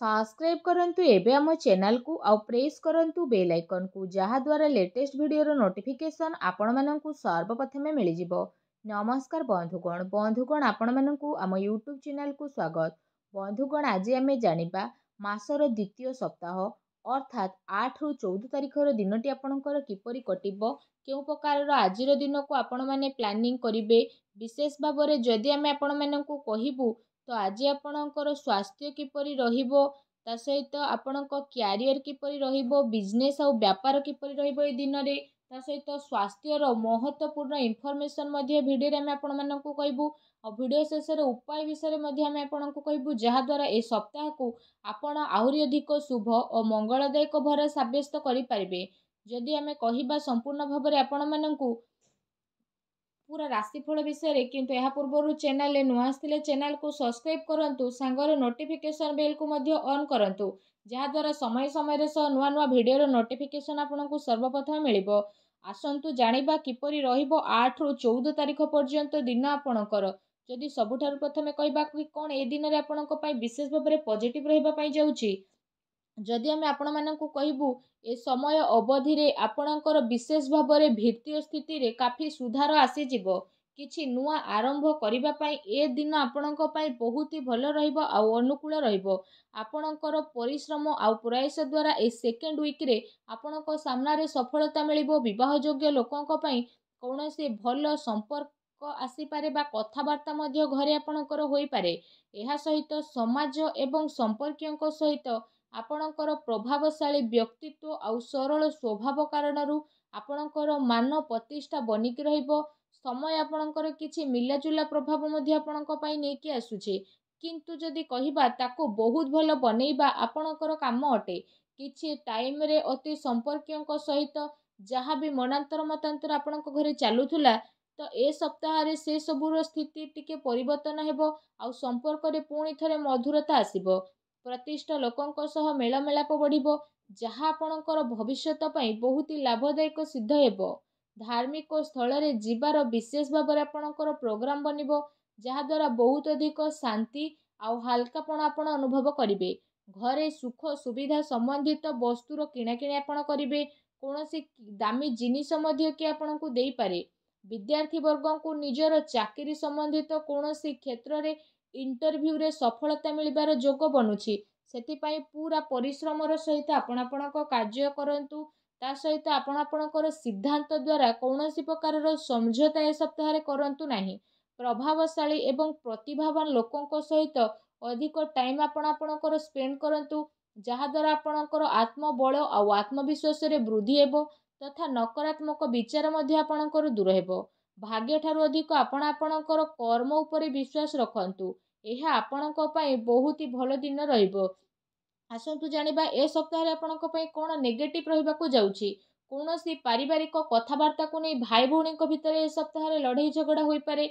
subscribe ᱠᱟᱨᱱᱛᱮ ᱮᱵᱮ ᱟᱢᱟ channel ᱠᱚ ᱟᱨ press ᱠᱟᱨᱱᱛᱮ ᱵᱮᱞ ᱟᱭᱠᱚᱱ ᱠᱚ ᱡᱟᱦᱟᱸ ᱫ્વાᱨᱟ ᱞᱮᱴᱮᱥᱴ ᱵᱤᱰᱤᱭᱚ ᱨᱮ ᱱᱚᱴᱤᱯᱷᱤᱠᱮᱥᱚᱱ ᱟᱯᱚᱱ ᱢᱟᱱᱟᱝ ᱠᱚ ᱥᱟᱨᱵᱚᱯᱚᱛᱷᱚᱢᱮ ᱢᱤᱰᱤᱡᱤᱵᱚ ᱱᱚᱢᱚᱥᱠᱟᱨ ᱵᱚᱱᱫᱷᱩᱜᱚᱱ ᱵᱚᱱᱫᱷᱩᱜᱚᱱ ᱟᱯᱚᱱ ᱢᱟᱱᱟᱝ ᱠᱚ ᱟᱢᱟ ᱭᱩᱴᱩᱵ ᱪᱮᱱᱮᱞ ᱠᱚ ᱥᱣᱟᱜᱚᱛ ᱵᱚᱱᱫᱷᱩᱜᱚᱱ ᱟᱡᱤ ᱟᱢᱮ ᱡᱟᱰᱤᱵᱟ ᱢᱟᱥᱚᱨᱮ ᱫᱤᱛᱤᱭᱚ ᱥᱯ ଆଜି ଆପଣଙ୍କର ସ୍ୱାସ୍ଥ୍ୟ କିପରି ରହିବ ତା ସହିତ ଆପଣଙ୍କ କ୍ୟାରିୟର କିପରି ରହିବ ବିଜନେସ୍ ଆଉ ବ୍ୟାପାର କିପରି ରହିବ ଏଇ ଦିନରେ ତା ସହିତ ସ୍ୱାସ୍ଥ୍ୟର ମହତ୍ତ୍ୱପୂର୍ଣ୍ଣ ଇନଫର୍ମେସନ୍ ମଧ୍ୟ ଭିଡ଼ିଓରେ ଆମେ ଆପଣମାନଙ୍କୁ କହିବୁ ଆଉ ଭିଡ଼ିଓ ଶେଷରେ ଉପାୟ ବିଷୟରେ ମଧ୍ୟ ଆମେ ଆପଣଙ୍କୁ କହିବୁ ଯାହାଦ୍ୱାରା ଏ ସପ୍ତାହକୁ ଆପଣ ଆହୁରି ଅଧିକ ଶୁଭ ଓ ମଙ୍ଗଳଦାୟକ ଭରା ସାବ୍ୟସ୍ତ କରିପାରିବେ ଯଦି ଆମେ କହିବା ସମ୍ପୂର୍ଣ୍ଣ ଭାବରେ ଆପଣମାନଙ୍କୁ ପୁରା ରାଶିଫଳ ବିଷୟରେ କିନ୍ତୁ ଏହା ପୂର୍ବରୁ ଚ୍ୟାନେଲରେ ନୂଆ ଆସିଥିଲେ ଚ୍ୟାନେଲକୁ ସବସ୍କ୍ରାଇବ୍ କରନ୍ତୁ ସାଙ୍ଗରେ ନୋଟିଫିକେସନ୍ ବେଲ୍କୁ ମଧ୍ୟ ଅନ୍ କରନ୍ତୁ ଯାହାଦ୍ୱାରା ସମୟ ସମୟରେ ସହ ନୂଆ ନୂଆ ଭିଡ଼ିଓର ନୋଟିଫିକେସନ୍ ଆପଣଙ୍କୁ ସର୍ବପ୍ରଥମେ ମିଳିବ ଆସନ୍ତୁ ଜାଣିବା କିପରି ରହିବ ଆଠରୁ ଚଉଦ ତାରିଖ ପର୍ଯ୍ୟନ୍ତ ଦିନ ଆପଣଙ୍କର ଯଦି ସବୁଠାରୁ ପ୍ରଥମେ କହିବା କି କ'ଣ ଏ ଦିନରେ ଆପଣଙ୍କ ପାଇଁ ବିଶେଷ ଭାବରେ ପଜିଟିଭ୍ ରହିବା ପାଇଁ ଯାଉଛି ଯଦି ଆମେ ଆପଣମାନଙ୍କୁ କହିବୁ ଏ ସମୟ ଅବଧିରେ ଆପଣଙ୍କର ବିଶେଷ ଭାବରେ ଭିତ୍ତିୟ ସ୍ଥିତିରେ କାଫି ସୁଧାର ଆସିଯିବ କିଛି ନୂଆ ଆରମ୍ଭ କରିବା ପାଇଁ ଏ ଦିନ ଆପଣଙ୍କ ପାଇଁ ବହୁତ ଭଲ ରହିବ ଆଉ ଅନୁକୂଳ ରହିବ ଆପଣଙ୍କର ପରିଶ୍ରମ ଆଉ ପ୍ରୟାସ ଦ୍ୱାରା ଏ ସେକେଣ୍ଡ ୱିକ୍ରେ ଆପଣଙ୍କ ସାମ୍ନାରେ ସଫଳତା ମିଳିବ ବିବାହ ଯୋଗ୍ୟ ଲୋକଙ୍କ ପାଇଁ କୌଣସି ଭଲ ସମ୍ପର୍କ ଆସିପାରେ ବା କଥାବାର୍ତ୍ତା ମଧ୍ୟ ଘରେ ଆପଣଙ୍କର ହୋଇପାରେ ଏହା ସହିତ ସମାଜ ଏବଂ ସମ୍ପର୍କୀୟଙ୍କ ସହିତ ଆପଣଙ୍କର ପ୍ରଭାବଶାଳୀ ବ୍ୟକ୍ତିତ୍ୱ ଆଉ ସରଳ ସ୍ୱଭାବ କାରଣରୁ ଆପଣଙ୍କର ମାନ ପ୍ରତିଷ୍ଠା ବନିକି ରହିବ ସମୟ ଆପଣଙ୍କର କିଛି ମିଲାଜୁଲା ପ୍ରଭାବ ମଧ୍ୟ ଆପଣଙ୍କ ପାଇଁ ନେଇକି ଆସୁଛି କିନ୍ତୁ ଯଦି କହିବା ତାକୁ ବହୁତ ଭଲ ବନେଇବା ଆପଣଙ୍କର କାମ ଅଟେ କିଛି ଟାଇମରେ ଅତି ସମ୍ପର୍କୀୟଙ୍କ ସହିତ ଯାହା ବି ମନାନ୍ତର ମତାନ୍ତର ଆପଣଙ୍କ ଘରେ ଚାଲୁଥିଲା ତ ଏ ସପ୍ତାହରେ ସେସବୁର ସ୍ଥିତି ଟିକେ ପରିବର୍ତ୍ତନ ହେବ ଆଉ ସମ୍ପର୍କରେ ପୁଣି ଥରେ ମଧୁରତା ଆସିବ ପ୍ରତିଷ୍ଠା ଲୋକଙ୍କ ସହ ମେଳମେଳାପ ବଢ଼ିବ ଯାହା ଆପଣଙ୍କର ଭବିଷ୍ୟତ ପାଇଁ ବହୁତ ଲାଭଦାୟକ ସିଦ୍ଧ ହେବ ଧାର୍ମିକ ସ୍ଥଳରେ ଯିବାର ବିଶେଷ ଭାବରେ ଆପଣଙ୍କର ପ୍ରୋଗ୍ରାମ୍ ବନିବ ଯାହାଦ୍ୱାରା ବହୁତ ଅଧିକ ଶାନ୍ତି ଆଉ ହାଲକାପଣ ଆପଣ ଅନୁଭବ କରିବେ ଘରେ ସୁଖ ସୁବିଧା ସମ୍ବନ୍ଧିତ ବସ୍ତୁର କିଣାକିଣି ଆପଣ କରିବେ କୌଣସି ଦାମୀ ଜିନିଷ ମଧ୍ୟ କିଏ ଆପଣଙ୍କୁ ଦେଇପାରେ ବିଦ୍ୟାର୍ଥୀ ବର୍ଗଙ୍କୁ ନିଜର ଚାକିରି ସମ୍ବନ୍ଧିତ କୌଣସି କ୍ଷେତ୍ରରେ ଇଣ୍ଟରଭ୍ୟୁରେ ସଫଳତା ମିଳିବାର ଯୋଗ ବନୁଛି ସେଥିପାଇଁ ପୁରା ପରିଶ୍ରମର ସହିତ ଆପଣ ଆପଣଙ୍କ କାର୍ଯ୍ୟ କରନ୍ତୁ ତା ସହିତ ଆପଣ ଆପଣଙ୍କର ସିଦ୍ଧାନ୍ତ ଦ୍ୱାରା କୌଣସି ପ୍ରକାରର ସମଝୋତା ଏ ସପ୍ତାହରେ କରନ୍ତୁ ନାହିଁ ପ୍ରଭାବଶାଳୀ ଏବଂ ପ୍ରତିଭାବାନ ଲୋକଙ୍କ ସହିତ ଅଧିକ ଟାଇମ୍ ଆପଣ ଆପଣଙ୍କର ସ୍ପେଣ୍ଡ କରନ୍ତୁ ଯାହାଦ୍ୱାରା ଆପଣଙ୍କର ଆତ୍ମବଳ ଆଉ ଆତ୍ମବିଶ୍ୱାସରେ ବୃଦ୍ଧି ହେବ ତଥା ନକାରାତ୍ମକ ବିଚାର ମଧ୍ୟ ଆପଣଙ୍କର ଦୂର ହେବ ଭାଗ୍ୟଠାରୁ ଅଧିକ ଆପଣ ଆପଣଙ୍କର କର୍ମ ଉପରେ ବିଶ୍ୱାସ ରଖନ୍ତୁ ଏହା ଆପଣଙ୍କ ପାଇଁ ବହୁତ ହି ଭଲ ଦିନ ରହିବ ଆସନ୍ତୁ ଜାଣିବା ଏ ସପ୍ତାହରେ ଆପଣଙ୍କ ପାଇଁ କ'ଣ ନେଗେଟିଭ୍ ରହିବାକୁ ଯାଉଛି କୌଣସି ପାରିବାରିକ କଥାବାର୍ତ୍ତାକୁ ନେଇ ଭାଇ ଭଉଣୀଙ୍କ ଭିତରେ ଏ ସପ୍ତାହରେ ଲଢ଼େଇ ଝଗଡ଼ା ହୋଇପାରେ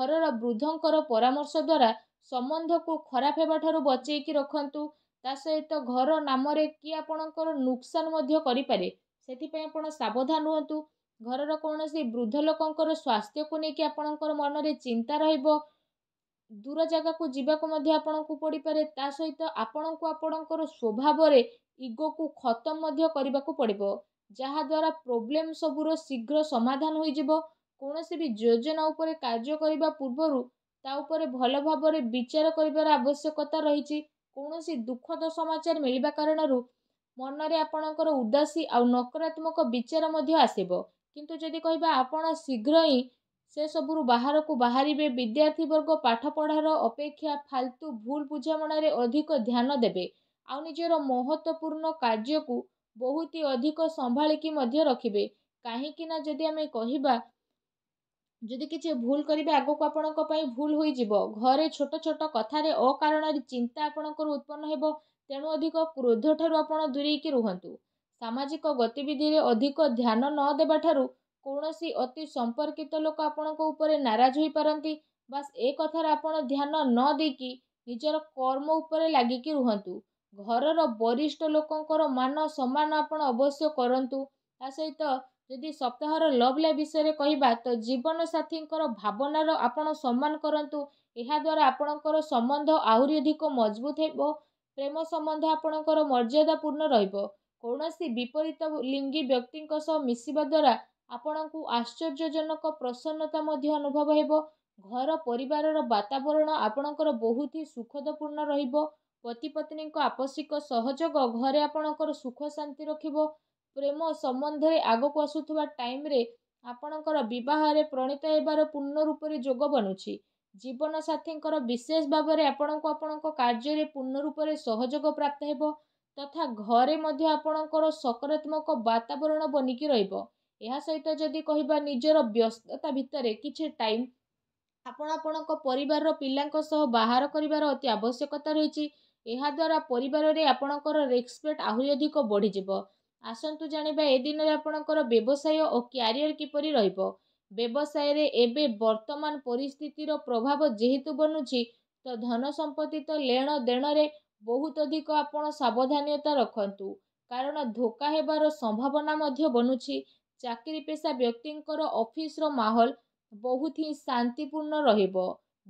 ଘରର ବୃଦ୍ଧଙ୍କର ପରାମର୍ଶ ଦ୍ୱାରା ସମ୍ବନ୍ଧକୁ ଖରାପ ହେବାଠାରୁ ବଚେଇକି ରଖନ୍ତୁ ତା ସହିତ ଘର ନାମରେ କିଏ ଆପଣଙ୍କର ନୁକସାନ ମଧ୍ୟ କରିପାରେ ସେଥିପାଇଁ ଆପଣ ସାବଧାନ ରୁହନ୍ତୁ ଘରର କୌଣସି ବୃଦ୍ଧ ଲୋକଙ୍କର ସ୍ୱାସ୍ଥ୍ୟକୁ ନେଇକି ଆପଣଙ୍କର ମନରେ ଚିନ୍ତା ରହିବ ଦୂର ଜାଗାକୁ ଯିବାକୁ ମଧ୍ୟ ଆପଣଙ୍କୁ ପଡ଼ିପାରେ ତା ସହିତ ଆପଣଙ୍କୁ ଆପଣଙ୍କର ସ୍ୱଭାବରେ ଇଗୋକୁ ଖତମ ମଧ୍ୟ କରିବାକୁ ପଡ଼ିବ ଯାହାଦ୍ୱାରା ପ୍ରୋବ୍ଲେମ୍ ସବୁର ଶୀଘ୍ର ସମାଧାନ ହୋଇଯିବ କୌଣସି ବି ଯୋଜନା ଉପରେ କାର୍ଯ୍ୟ କରିବା ପୂର୍ବରୁ ତା ଉପରେ ଭଲ ଭାବରେ ବିଚାର କରିବାର ଆବଶ୍ୟକତା ରହିଛି କୌଣସି ଦୁଃଖଦ ସମାଚାର ମିଳିବା କାରଣରୁ ମନରେ ଆପଣଙ୍କର ଉଦାସୀ ଆଉ ନକାରାତ୍ମକ ବିଚାର ମଧ୍ୟ ଆସିବ କିନ୍ତୁ ଯଦି କହିବା ଆପଣ ଶୀଘ୍ର ହିଁ ସେସବୁରୁ ବାହାରକୁ ବାହାରିବେ ବିଦ୍ୟାର୍ଥୀ ବର୍ଗ ପାଠ ପଢ଼ାର ଅପେକ୍ଷା ଫାଲତୁ ଭୁଲ ବୁଝାମଣାରେ ଅଧିକ ଧ୍ୟାନ ଦେବେ ଆଉ ନିଜର ମହତ୍ଵପୂର୍ଣ୍ଣ କାର୍ଯ୍ୟକୁ ବହୁତ ଅଧିକ ସମ୍ଭାଳିକି ମଧ୍ୟ ରଖିବେ କାହିଁକିନା ଯଦି ଆମେ କହିବା ଯଦି କିଛି ଭୁଲ କରିବେ ଆଗକୁ ଆପଣଙ୍କ ପାଇଁ ଭୁଲ ହୋଇଯିବ ଘରେ ଛୋଟ ଛୋଟ କଥାରେ ଅକାରଣରେ ଚିନ୍ତା ଆପଣଙ୍କର ଉତ୍ପନ୍ନ ହେବ ତେଣୁ ଅଧିକ କ୍ରୋଧ ଠାରୁ ଆପଣ ଦୂରେଇକି ରୁହନ୍ତୁ ସାମାଜିକ ଗତିବିଧିରେ ଅଧିକ ଧ୍ୟାନ ନ ଦେବାଠାରୁ କୌଣସି ଅତି ସମ୍ପର୍କିତ ଲୋକ ଆପଣଙ୍କ ଉପରେ ନାରାଜ ହୋଇପାରନ୍ତି ବାସ୍ ଏ କଥାରେ ଆପଣ ଧ୍ୟାନ ନ ଦେଇକି ନିଜର କର୍ମ ଉପରେ ଲାଗିକି ରୁହନ୍ତୁ ଘରର ବରିଷ୍ଠ ଲୋକଙ୍କର ମାନ ସମ୍ମାନ ଆପଣ ଅବଶ୍ୟ କରନ୍ତୁ ତା ସହିତ ଯଦି ସପ୍ତାହର ଲଭ୍ ଲାଇଫ୍ ବିଷୟରେ କହିବା ତ ଜୀବନ ସାଥୀଙ୍କର ଭାବନାର ଆପଣ ସମ୍ମାନ କରନ୍ତୁ ଏହାଦ୍ୱାରା ଆପଣଙ୍କର ସମ୍ବନ୍ଧ ଆହୁରି ଅଧିକ ମଜବୁତ ହେବ ପ୍ରେମ ସମ୍ବନ୍ଧ ଆପଣଙ୍କର ମର୍ଯ୍ୟାଦାପୂର୍ଣ୍ଣ ରହିବ କୌଣସି ବିପରୀତ ଲିଙ୍ଗୀ ବ୍ୟକ୍ତିଙ୍କ ସହ ମିଶିବା ଦ୍ୱାରା ଆପଣଙ୍କୁ ଆଶ୍ଚର୍ଯ୍ୟଜନକ ପ୍ରସନ୍ନତା ମଧ୍ୟ ଅନୁଭବ ହେବ ଘର ପରିବାରର ବାତାବରଣ ଆପଣଙ୍କର ବହୁତ ହିଁ ସୁଖଦପୂର୍ଣ୍ଣ ରହିବ ପତି ପତ୍ନୀଙ୍କ ଆବଶ୍ୟକ ସହଯୋଗ ଘରେ ଆପଣଙ୍କର ସୁଖ ଶାନ୍ତି ରଖିବ ପ୍ରେମ ସମ୍ବନ୍ଧରେ ଆଗକୁ ଆସୁଥିବା ଟାଇମ୍ରେ ଆପଣଙ୍କର ବିବାହରେ ପ୍ରଣୀତ ହେବାର ପୂର୍ଣ୍ଣ ରୂପରେ ଯୋଗ ବନୁଛି ଜୀବନସାଥୀଙ୍କର ବିଶେଷ ଭାବରେ ଆପଣଙ୍କୁ ଆପଣଙ୍କ କାର୍ଯ୍ୟରେ ପୂର୍ଣ୍ଣ ରୂପରେ ସହଯୋଗ ପ୍ରାପ୍ତ ହେବ ତଥା ଘରେ ମଧ୍ୟ ଆପଣଙ୍କର ସକାରାତ୍ମକ ବାତାବରଣ ବନିକି ରହିବ ଏହା ସହିତ ଯଦି କହିବା ନିଜର ବ୍ୟସ୍ତତା ଭିତରେ କିଛି ଟାଇମ୍ ଆପଣ ଆପଣଙ୍କ ପରିବାରର ପିଲାଙ୍କ ସହ ବାହାର କରିବାର ଅତି ଆବଶ୍ୟକତା ରହିଛି ଏହାଦ୍ୱାରା ପରିବାରରେ ଆପଣଙ୍କର ରେସ୍ପେକ୍ଟ ଆହୁରି ଅଧିକ ବଢ଼ିଯିବ ଆସନ୍ତୁ ଜାଣିବା ଏ ଦିନରେ ଆପଣଙ୍କର ବ୍ୟବସାୟ ଓ କ୍ୟାରିୟର କିପରି ରହିବ ବ୍ୟବସାୟରେ ଏବେ ବର୍ତ୍ତମାନ ପରିସ୍ଥିତିର ପ୍ରଭାବ ଯେହେତୁ ବନୁଛି ତ ଧନ ସମ୍ପତ୍ତି ତ ଲେଣ ଦେଣରେ ବହୁତ ଅଧିକ ଆପଣ ସାବଧାନତା ରଖନ୍ତୁ କାରଣ ଧୋକା ହେବାର ସମ୍ଭାବନା ମଧ୍ୟ ବନୁଛି ଚାକିରି ପେଶା ବ୍ୟକ୍ତିଙ୍କର ଅଫିସର ମାହୋଲ ବହୁତ ହିଁ ଶାନ୍ତିପୂର୍ଣ୍ଣ ରହିବ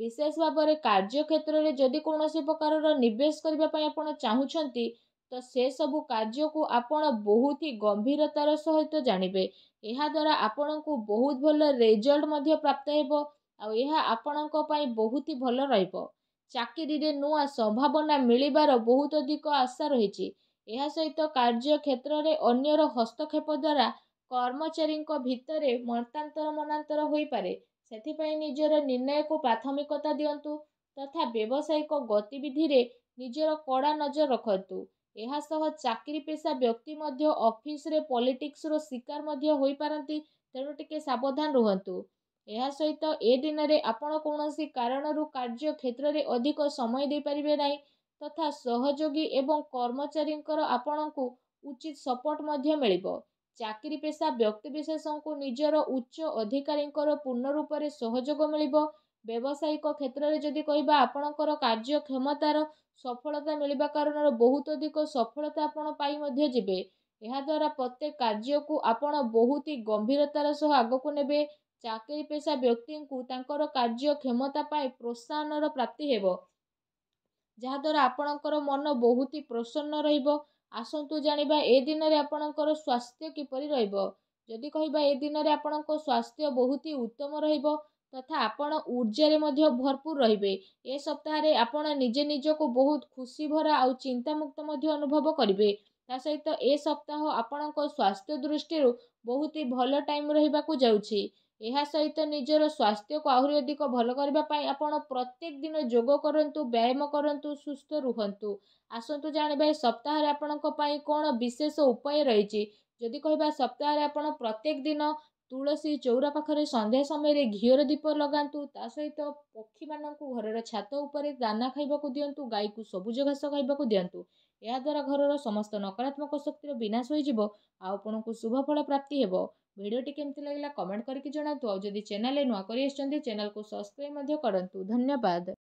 ବିଶେଷ ଭାବରେ କାର୍ଯ୍ୟକ୍ଷେତ୍ରରେ ଯଦି କୌଣସି ପ୍ରକାରର ନିବେଶ କରିବା ପାଇଁ ଆପଣ ଚାହୁଁଛନ୍ତି ତ ସେସବୁ କାର୍ଯ୍ୟକୁ ଆପଣ ବହୁତ ହିଁ ଗମ୍ଭୀରତାର ସହିତ ଜାଣିବେ ଏହାଦ୍ୱାରା ଆପଣଙ୍କୁ ବହୁତ ଭଲ ରେଜଲ୍ଟ ମଧ୍ୟ ପ୍ରାପ୍ତ ହେବ ଆଉ ଏହା ଆପଣଙ୍କ ପାଇଁ ବହୁତ ହିଁ ଭଲ ରହିବ ଚାକିରିରେ ନୂଆ ସମ୍ଭାବନା ମିଳିବାର ବହୁତ ଅଧିକ ଆଶା ରହିଛି ଏହା ସହିତ କାର୍ଯ୍ୟକ୍ଷେତ୍ରରେ ଅନ୍ୟର ହସ୍ତକ୍ଷେପ ଦ୍ୱାରା କର୍ମଚାରୀଙ୍କ ଭିତରେ ମତାନ୍ତର ମନାନ୍ତର ହୋଇପାରେ ସେଥିପାଇଁ ନିଜର ନିର୍ଣ୍ଣୟକୁ ପ୍ରାଥମିକତା ଦିଅନ୍ତୁ ତଥା ବ୍ୟବସାୟିକ ଗତିବିଧିରେ ନିଜର କଡ଼ା ନଜର ରଖନ୍ତୁ ଏହା ସହ ଚାକିରି ପେଶା ବ୍ୟକ୍ତି ମଧ୍ୟ ଅଫିସରେ ପଲିଟିକ୍ସର ଶିକାର ମଧ୍ୟ ହୋଇପାରନ୍ତି ତେଣୁ ଟିକେ ସାବଧାନ ରୁହନ୍ତୁ ଏହା ସହିତ ଏ ଦିନରେ ଆପଣ କୌଣସି କାରଣରୁ କାର୍ଯ୍ୟ କ୍ଷେତ୍ରରେ ଅଧିକ ସମୟ ଦେଇପାରିବେ ନାହିଁ ତଥା ସହଯୋଗୀ ଏବଂ କର୍ମଚାରୀଙ୍କର ଆପଣଙ୍କୁ ଉଚିତ ସପୋର୍ଟ ମଧ୍ୟ ମିଳିବ ଚାକିରି ପେସା ବ୍ୟକ୍ତିବିଶେଷଙ୍କୁ ନିଜର ଉଚ୍ଚ ଅଧିକାରୀଙ୍କର ପୂର୍ଣ୍ଣ ରୂପରେ ସହଯୋଗ ମିଳିବ ବ୍ୟବସାୟିକ କ୍ଷେତ୍ରରେ ଯଦି କହିବା ଆପଣଙ୍କର କାର୍ଯ୍ୟକ୍ଷମତାର ସଫଳତା ମିଳିବା କାରଣରୁ ବହୁତ ଅଧିକ ସଫଳତା ଆପଣ ପାଇ ମଧ୍ୟ ଯିବେ ଏହାଦ୍ୱାରା ପ୍ରତ୍ୟେକ କାର୍ଯ୍ୟକୁ ଆପଣ ବହୁତ ହି ଗମ୍ଭୀରତାର ସହ ଆଗକୁ ନେବେ ଚାକିରି ପେଶା ବ୍ୟକ୍ତିଙ୍କୁ ତାଙ୍କର କାର୍ଯ୍ୟ କ୍ଷମତା ପାଇଁ ପ୍ରୋତ୍ସାହନର ପ୍ରାପ୍ତି ହେବ ଯାହାଦ୍ୱାରା ଆପଣଙ୍କର ମନ ବହୁତ ହି ପ୍ରସନ୍ନ ରହିବ ଆସନ୍ତୁ ଜାଣିବା ଏ ଦିନରେ ଆପଣଙ୍କର ସ୍ୱାସ୍ଥ୍ୟ କିପରି ରହିବ ଯଦି କହିବା ଏ ଦିନରେ ଆପଣଙ୍କ ସ୍ୱାସ୍ଥ୍ୟ ବହୁତ ହି ଉତ୍ତମ ରହିବ ତଥା ଆପଣ ଉର୍ଜାରେ ମଧ୍ୟ ଭରପୁର ରହିବେ ଏ ସପ୍ତାହରେ ଆପଣ ନିଜେ ନିଜକୁ ବହୁତ ଖୁସି ଭରା ଆଉ ଚିନ୍ତାମୁକ୍ତ ମଧ୍ୟ ଅନୁଭବ କରିବେ ତା ସହିତ ଏ ସପ୍ତାହ ଆପଣଙ୍କ ସ୍ୱାସ୍ଥ୍ୟ ଦୃଷ୍ଟିରୁ ବହୁତ ହି ଭଲ ଟାଇମ୍ ରହିବାକୁ ଯାଉଛି ଏହା ସହିତ ନିଜର ସ୍ୱାସ୍ଥ୍ୟକୁ ଆହୁରି ଅଧିକ ଭଲ କରିବା ପାଇଁ ଆପଣ ପ୍ରତ୍ୟେକ ଦିନ ଯୋଗ କରନ୍ତୁ ବ୍ୟାୟାମ କରନ୍ତୁ ସୁସ୍ଥ ରୁହନ୍ତୁ ଆସନ୍ତୁ ଜାଣିବା ଏ ସପ୍ତାହରେ ଆପଣଙ୍କ ପାଇଁ କ'ଣ ବିଶେଷ ଉପାୟ ରହିଛି ଯଦି କହିବା ସପ୍ତାହରେ ଆପଣ ପ୍ରତ୍ୟେକ ଦିନ ତୁଳସୀ ଚଉରା ପାଖରେ ସନ୍ଧ୍ୟା ସମୟରେ ଘିଅର ଦୀପ ଲଗାନ୍ତୁ ତା ସହିତ ପକ୍ଷୀମାନଙ୍କୁ ଘରର ଛାତ ଉପରେ ଦାନା ଖାଇବାକୁ ଦିଅନ୍ତୁ ଗାଈକୁ ସବୁଜ ଘାସ ଖାଇବାକୁ ଦିଅନ୍ତୁ ଏହାଦ୍ୱାରା ଘରର ସମସ୍ତ ନକାରାତ୍ମକ ଶକ୍ତିର ବିନାଶ ହୋଇଯିବ ଆଉ ଆପଣଙ୍କୁ ଶୁଭଫଳ ପ୍ରାପ୍ତି ହେବ ଭିଡ଼ିଓଟି କେମିତି ଲାଗିଲା କମେଣ୍ଟ କରିକି ଜଣାନ୍ତୁ ଆଉ ଯଦି ଚ୍ୟାନେଲରେ ନୂଆ କରି ଆସିଛନ୍ତି ଚ୍ୟାନେଲକୁ ସବସ୍କ୍ରାଇବ୍ ମଧ୍ୟ କରନ୍ତୁ ଧନ୍ୟବାଦ